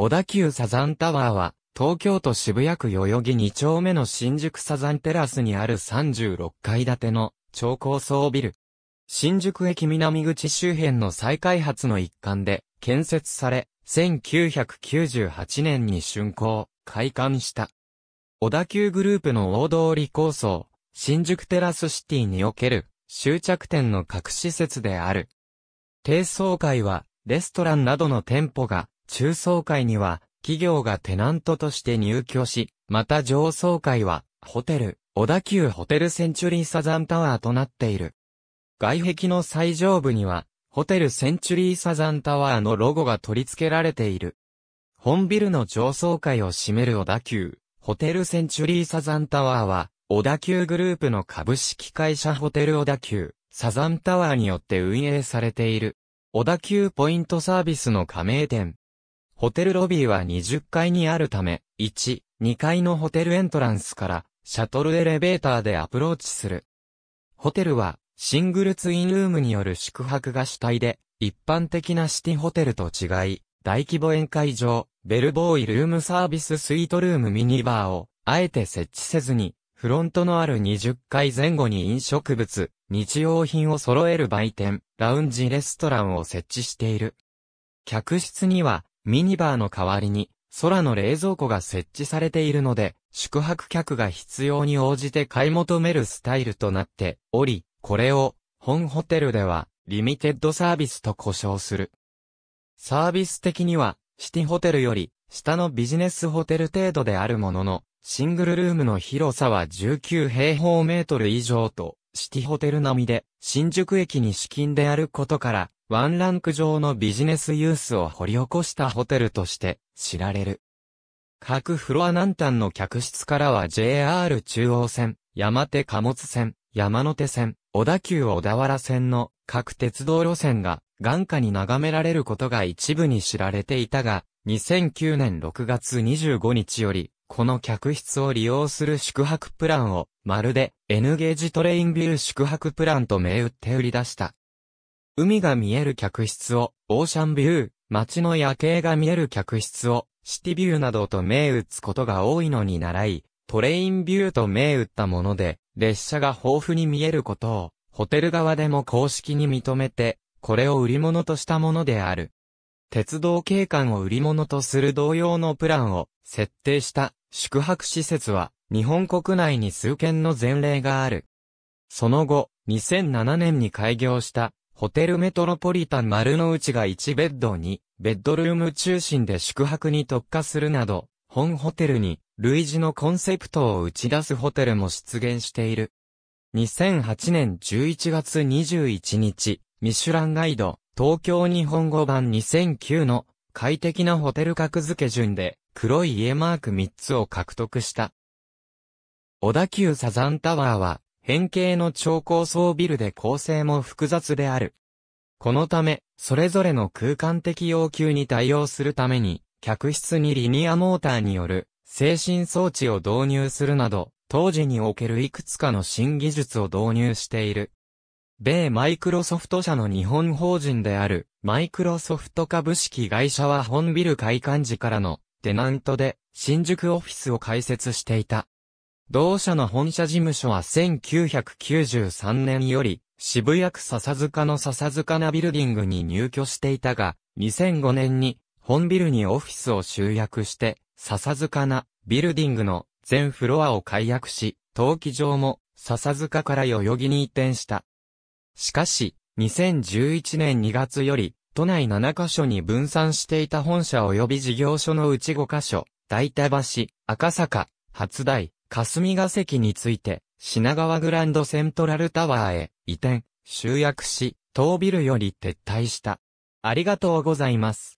小田急サザンタワーは、東京都渋谷区代々木2丁目の新宿サザンテラスにある36階建ての超高層ビル。新宿駅南口周辺の再開発の一環で建設され、1998年に竣工、開館した。小田急グループの大通り構想、新宿テラスシティにおける終着点の各施設である。低層階はレストランなどの店舗が中層階には企業がテナントとして入居し、また上層階はホテル、小田急ホテルセンチュリーサザンタワーとなっている。外壁の最上部にはホテルセンチュリーサザンタワーのロゴが取り付けられている。本ビルの上層階を占める小田急、ホテルセンチュリーサザンタワーは、小田急グループの株式会社ホテル小田急、サザンタワーによって運営されている。小田急ポイントサービスの加盟店、ホテルロビーは20階にあるため、1、2階のホテルエントランスから、シャトルエレベーターでアプローチする。ホテルは、シングルツインルームによる宿泊が主体で、一般的なシティホテルと違い、大規模宴会場、ベルボーイルームサービススイートルームミニバーを、あえて設置せずに、フロントのある20階前後に飲食物、日用品を揃える売店、ラウンジレストランを設置している。客室には、ミニバーの代わりに、空の冷蔵庫が設置されているので、宿泊客が必要に応じて買い求めるスタイルとなっており、これを、本ホテルでは、リミテッドサービスと呼称する。サービス的には、シティホテルより、下のビジネスホテル程度であるものの、シングルルームの広さは19平方メートル以上と、シティホテル並みで、新宿駅に資金であることから、ワンランク上のビジネスユースを掘り起こしたホテルとして知られる。各フロア南端の客室からは JR 中央線、山手貨物線、山手線、小田急小田原線の各鉄道路線が眼下に眺められることが一部に知られていたが、2009年6月25日よりこの客室を利用する宿泊プランを、まるで N ゲージトレインビュー宿泊プランと銘打って売り出した。海が見える客室を、オーシャンビュー、街の夜景が見える客室を、シティビューなどと銘打つことが多いのに習い、トレインビューと銘打ったもので、列車が豊富に見えることを、ホテル側でも公式に認めて、これを売り物としたものである。鉄道景観を売り物とする同様のプランを設定した宿泊施設は日本国内に数件の前例がある。その後、2007年に開業したホテルメトロポリタン丸の内が1ベッドに、ベッドルーム中心で宿泊に特化するなど、本ホテルに類似のコンセプトを打ち出すホテルも出現している。2008年11月21日、ミシュランガイド、東京日本語版2009の快適なホテル格付け順で、黒い家マーク3つを獲得した。小田急サザンタワーは、変形の超高層ビルで構成も複雑である。このため、それぞれの空間的要求に対応するために、客室にリニアモーターによる、精神装置を導入するなど、当時におけるいくつかの新技術を導入している。米マイクロソフト社の日本法人である、マイクロソフト株式会社は本ビル開館時からのテナントで新宿オフィスを開設していた。同社の本社事務所は1993年より渋谷区笹塚の笹塚なビルディングに入居していたが、2005年に本ビルにオフィスを集約して笹塚なビルディングの全フロアを解約し、登記場も笹塚から代々木に移転した。しかし、2011年2月より都内7カ所に分散していた本社及び事業所のうち5カ所、大田橋、赤坂、初台、霞ヶ関について、品川グランドセントラルタワーへ移転、集約し、当ビルより撤退した。ありがとうございます。